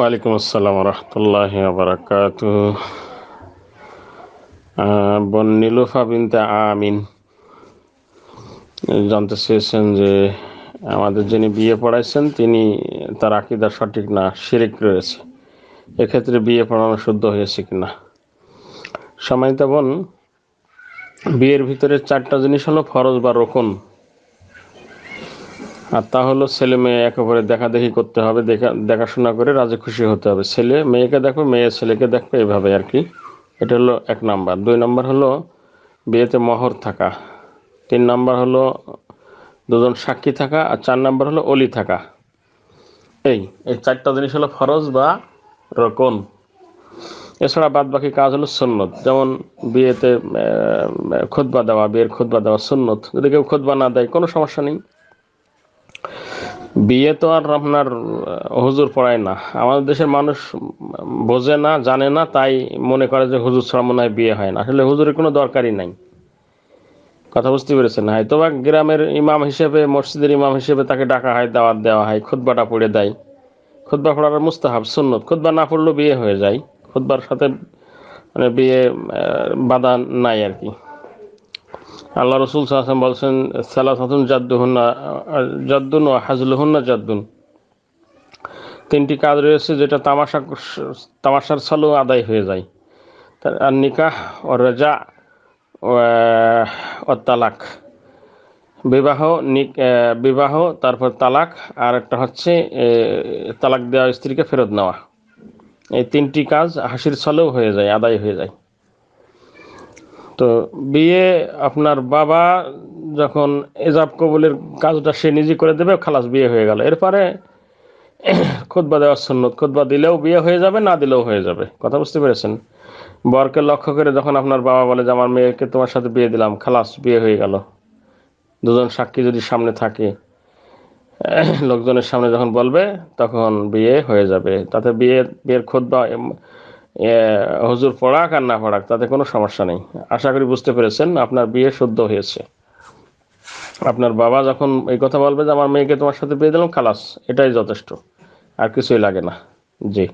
ওয়ালাইকুম আসসালাম রহমতুল্লাহ বরকাত বন নীলুফা বিনতে আমিন জানতে চেয়েছেন যে আমাদের যিনি বিয়ে পড়াইছেন তিনি তার আকিদা সঠিক না শিরিক রয়েছে এক্ষেত্রে বিয়ে পড়ানো শুদ্ধ হয়েছে কি সময় সময়তা বোন বিয়ের ভিতরে চারটা জিনিস হলো ফরজ বা রোকন আর তা হলো ছেলে মেয়ে একেবারে দেখা দেখি করতে হবে দেখা দেখাশোনা করে রাজে খুশি হতে হবে ছেলে মেয়েকে দেখো মেয়ে ছেলেকে দেখবে এভাবে আর কি এটা হলো এক নাম্বার দুই নাম্বার হলো বিয়েতে মহর থাকা তিন নাম্বার হলো দুজন সাক্ষী থাকা আর চার নাম্বার হলো অলি থাকা এই এই চারটা জিনিস হলো ফরজ বা রকন এছাড়া বাদ বাকি কাজ হলো সুন্নত যেমন বিয়েতে খোদবা দেওয়া বিয়ের খোদবা দেওয়া সুন্নত যদি কেউ খোদবা না দেয় কোনো সমস্যা নেই বিয়ে তো আর আপনার হুজুর পড়ায় না আমাদের দেশের মানুষ বোঝে না জানে না তাই মনে করে যে হুজুর ছাড়া বিয়ে হয় না আসলে হুজুরের কোনো দরকারই নাই কথা বুঝতে পেরেছেন হয়তো বা গ্রামের ইমাম হিসেবে মসজিদের ইমাম হিসেবে তাকে ডাকা হয় দাওয়াত দেওয়া হয় খুদ্বাটা পড়ে দেয় খুদ্বা পড়ার মুস্তাহাব সুন্নত খুদ্বা না পড়লেও বিয়ে হয়ে যায় খুদ্বার সাথে মানে বিয়ে বাধা নাই আর কি আল্লাহ রসুল সাহাশাম বলছেন সালাসাতুন জাদ্দুহন্না জাদ্দুন ও হাজলুহন্না জাদ্দুন তিনটি কাজ রয়েছে যেটা তামাশা তামাশার সালও আদায় হয়ে যায় আর নিকাহ ও রাজা ও তালাক বিবাহ বিবাহ তারপর তালাক আর একটা হচ্ছে তালাক দেওয়া স্ত্রীকে ফেরত নেওয়া এই তিনটি কাজ হাসির ছলেও হয়ে যায় আদায় হয়ে যায় তো বিয়ে আপনার বাবা যখন এজাব কবুলের কাজটা সে নিজে করে দেবে খালাস বিয়ে হয়ে গেল এরপরে খোদবা দেওয়ার সন্ন্যত খুদবা দিলেও বিয়ে হয়ে যাবে না দিলেও হয়ে যাবে কথা বুঝতে পেরেছেন বরকে লক্ষ্য করে যখন আপনার বাবা বলে যে আমার মেয়েকে তোমার সাথে বিয়ে দিলাম খালাস বিয়ে হয়ে গেল দুজন সাক্ষী যদি সামনে থাকে লোকজনের সামনে যখন বলবে তখন বিয়ে হয়ে যাবে তাতে বিয়ে বিয়ের খুদবা হজুর পড়াক আর না পড়াক তাতে কোনো সমস্যা নেই আশা করি বুঝতে পেরেছেন আপনার বিয়ে শুদ্ধ হয়েছে আপনার বাবা যখন এই কথা বলবে যে আমার মেয়েকে তোমার সাথে পেয়ে দিলাম খালাস এটাই যথেষ্ট আর কিছুই লাগে না জি